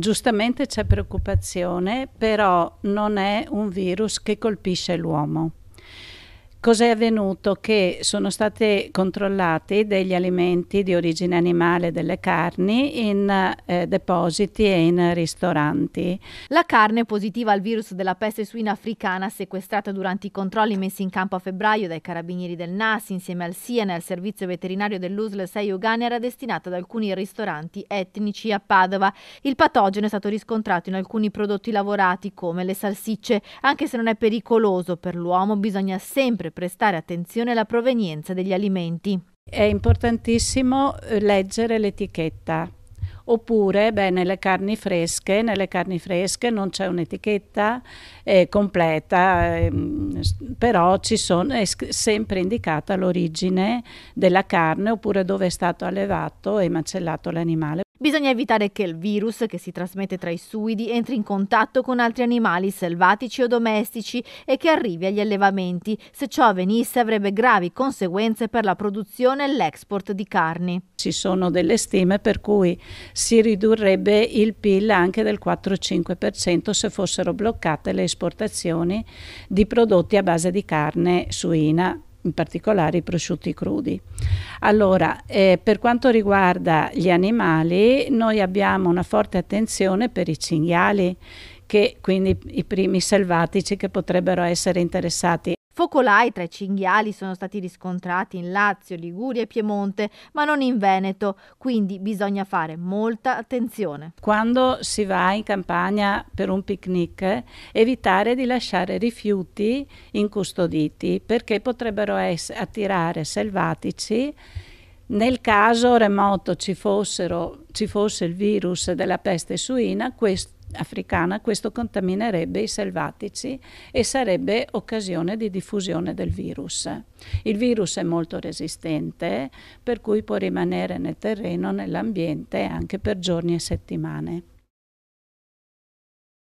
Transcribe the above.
giustamente c'è preoccupazione, però non è un virus che colpisce l'uomo. Cos'è avvenuto? Che sono stati controllati degli alimenti di origine animale, delle carni, in eh, depositi e in ristoranti. La carne positiva al virus della peste suina africana, sequestrata durante i controlli messi in campo a febbraio dai carabinieri del NAS insieme al SIEN e al servizio veterinario dell'USL 6 Ugane, era destinata ad alcuni ristoranti etnici a Padova. Il patogeno è stato riscontrato in alcuni prodotti lavorati come le salsicce. Anche se non è pericoloso per l'uomo, bisogna sempre sempre prestare attenzione alla provenienza degli alimenti. È importantissimo eh, leggere l'etichetta. Oppure, beh, nelle carni fresche, nelle carni fresche non c'è un'etichetta eh, completa, eh, però sono, è sempre indicata l'origine della carne oppure dove è stato allevato e macellato l'animale. Bisogna evitare che il virus che si trasmette tra i suidi entri in contatto con altri animali selvatici o domestici e che arrivi agli allevamenti. Se ciò avvenisse avrebbe gravi conseguenze per la produzione e l'export di carni. Ci sono delle stime per cui si ridurrebbe il PIL anche del 4-5% se fossero bloccate le esportazioni di prodotti a base di carne suina in particolare i prosciutti crudi. Allora, eh, per quanto riguarda gli animali, noi abbiamo una forte attenzione per i cinghiali, che quindi i primi selvatici che potrebbero essere interessati Focolai tra i cinghiali sono stati riscontrati in Lazio, Liguria e Piemonte, ma non in Veneto, quindi bisogna fare molta attenzione. Quando si va in campagna per un picnic, evitare di lasciare rifiuti incustoditi perché potrebbero essere, attirare selvatici nel caso remoto ci, fossero, ci, fosse il virus della peste suina, questo africana, questo contaminerebbe i selvatici e sarebbe occasione di diffusione del virus. Il virus è molto resistente, per cui può rimanere nel terreno, nell'ambiente anche per giorni e settimane.